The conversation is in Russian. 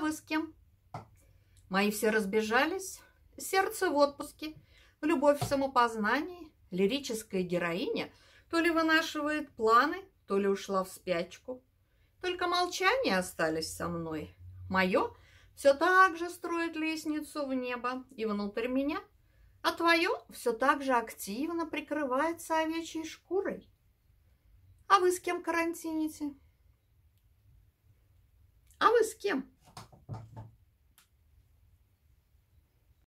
А вы с кем? Мои все разбежались. Сердце в отпуске, любовь в самопознании. Лирическая героиня то ли вынашивает планы, то ли ушла в спячку. Только молчания остались со мной. Мое все так же строит лестницу в небо и внутрь меня, а твое все так же активно прикрывается овечьей шкурой. А вы с кем карантините? А вы с кем?